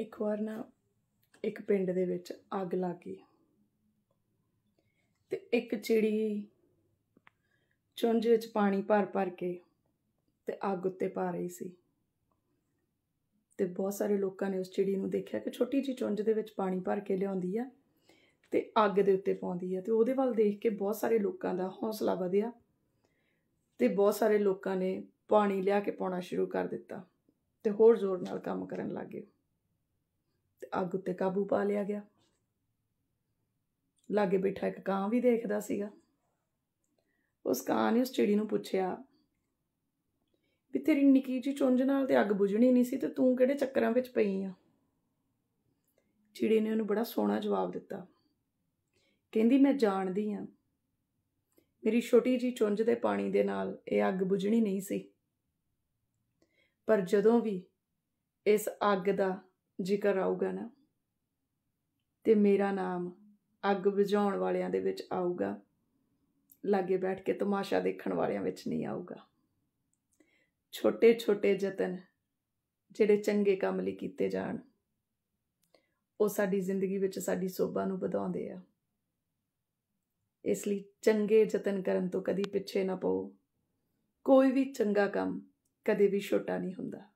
ਇੱਕ ਵਾਰ ਨਾ ਇੱਕ ਪਿੰਡ ਦੇ ਵਿੱਚ ਅੱਗ ਲੱਗ ਗਈ ਤੇ ਇੱਕ ਚਿੜੀ ਚੁੰਝ ਵਿੱਚ ਪਾਣੀ ਭਰ ਭਰ ਕੇ ਤੇ ਅੱਗ ਉੱਤੇ ਪਾ ਰਹੀ ਸੀ ਤੇ ਬਹੁਤ ਸਾਰੇ ਲੋਕਾਂ ਨੇ ਉਸ ਚਿੜੀ ਨੂੰ ਦੇਖਿਆ ਕਿ ਛੋਟੀ ਜੀ ਚੁੰਝ ਦੇ ਵਿੱਚ ਪਾਣੀ ਭਰ ਕੇ ਲਿਆਉਂਦੀ ਆ ਤੇ ਅੱਗ ਦੇ ਉੱਤੇ ਪਾਉਂਦੀ ਆ ਤੇ ਉਹਦੇ ਵੱਲ ਦੇਖ ਕੇ ਬਹੁਤ ਸਾਰੇ ਲੋਕਾਂ ਦਾ ਹੌਸਲਾ ਵਧਿਆ ਤੇ ਬਹੁਤ ਸਾਰੇ ਲੋਕਾਂ ਨੇ ਪਾਣੀ ਲਿਆ ਕੇ ਪਾਉਣਾ ਸ਼ੁਰੂ ਕਰ ਦਿੱਤਾ ਤੇ ਹੋਰ ਜ਼ੋਰ ਨਾਲ ਕੰਮ ਕਰਨ ਲੱਗੇ ਅੱਗ ਉੱਤੇ ਕਾਬੂ ਪਾ ਲਿਆ ਗਿਆ ਲਾਗੇ ਬੈਠਾ ਇੱਕ ਕਾਂ ਵੀ ਦੇਖਦਾ ਸੀਗਾ ਉਸ ਕਾਂ ਨੇ ਉਸ ਚਿੜੀ ਨੂੰ ਪੁੱਛਿਆ ਵੀ ਤੇਰੀ ਨਿੱਕੀ ਜੀ ਚੁੰਝ ਨਾਲ ਤੇ ਅੱਗ ਬੁਝਣੀ ਨਹੀਂ ਸੀ ਤੇ ਤੂੰ ਕਿਹੜੇ ਚੱਕਰਾਂ ਵਿੱਚ ਪਈ ਆ ਚਿੜੀ ਨੇ ਉਹਨੂੰ ਬੜਾ ਸੋਹਣਾ ਜਵਾਬ ਦਿੱਤਾ ਕਹਿੰਦੀ ਮੈਂ ਜਾਣਦੀ ਆ ਮੇਰੀ ਛੋਟੀ ਜੀ ਚੁੰਝ ਦੇ ਪਾਣੀ ਦੇ ਨਾਲ ਇਹ ਅੱਗ ਬੁਝਣੀ ਨਹੀਂ ਸੀ ਪਰ ਜਦੋਂ ਵੀ ਇਸ ਅੱਗ ਦਾ ਜ਼ਿਕਰ ਆਊਗਾ ਨਾ ਤੇ ਮੇਰਾ ਨਾਮ ਅੱਗ ਬੁਝਾਉਣ ਵਾਲਿਆਂ ਦੇ ਵਿੱਚ ਆਊਗਾ ਲਾਗੇ ਬੈਠ ਕੇ ਤਮਾਸ਼ਾ ਦੇਖਣ ਵਾਲਿਆਂ ਵਿੱਚ ਨਹੀਂ ਆਊਗਾ ਛੋਟੇ ਛੋਟੇ ਯਤਨ ਜਿਹੜੇ ਚੰਗੇ ਕੰਮ ਲਈ ਕੀਤੇ ਜਾਣ ਉਹ ਸਾਡੀ ਜ਼ਿੰਦਗੀ ਵਿੱਚ ਸਾਡੀ ਸੋਭਾ ਨੂੰ ਵਧਾਉਂਦੇ ਆ ਇਸ ਲਈ ਚੰਗੇ ਯਤਨ ਕਰਨ ਤੋਂ ਕਦੀ ਪਿੱਛੇ ਨਾ ਪਓ ਕੋਈ ਵੀ ਚੰਗਾ ਕੰਮ ਕਦੇ ਵੀ ਛੋਟਾ ਨਹੀਂ ਹੁੰਦਾ